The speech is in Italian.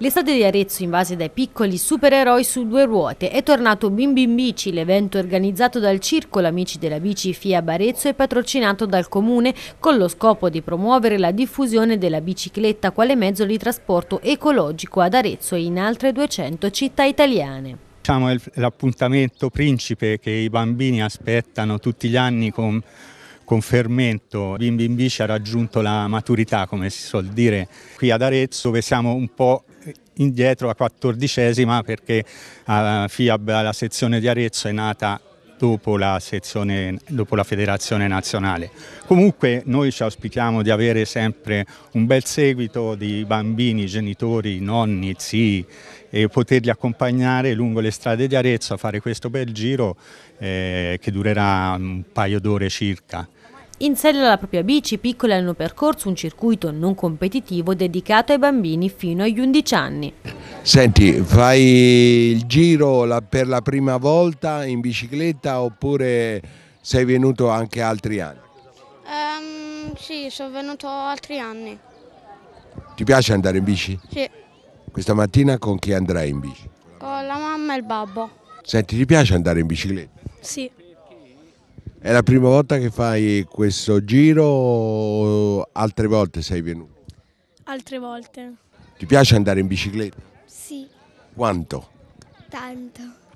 L'estate di Arezzo invase dai piccoli supereroi su due ruote è tornato Bim Bim Bici, l'evento organizzato dal Circolo Amici della Bici FIAB Barezzo e patrocinato dal Comune con lo scopo di promuovere la diffusione della bicicletta quale mezzo di trasporto ecologico ad Arezzo e in altre 200 città italiane Diciamo è l'appuntamento principe che i bambini aspettano tutti gli anni con con fermento. Bim Bim Bici ha raggiunto la maturità, come si suol dire, qui ad Arezzo, dove siamo un po' indietro la quattordicesima perché a eh, FIAB la sezione di Arezzo è nata dopo la, sezione, dopo la federazione nazionale. Comunque noi ci auspichiamo di avere sempre un bel seguito di bambini, genitori, nonni, zii e poterli accompagnare lungo le strade di Arezzo a fare questo bel giro eh, che durerà un paio d'ore circa. In sella alla propria bici piccola hanno percorso un circuito non competitivo dedicato ai bambini fino agli 11 anni. Senti, fai il giro per la prima volta in bicicletta oppure sei venuto anche altri anni? Um, sì, sono venuto altri anni. Ti piace andare in bici? Sì. Questa mattina con chi andrai in bici? Con la mamma e il babbo. Senti, ti piace andare in bicicletta? Sì. È la prima volta che fai questo giro o altre volte sei venuto? Altre volte. Ti piace andare in bicicletta? Quanto? Tanto.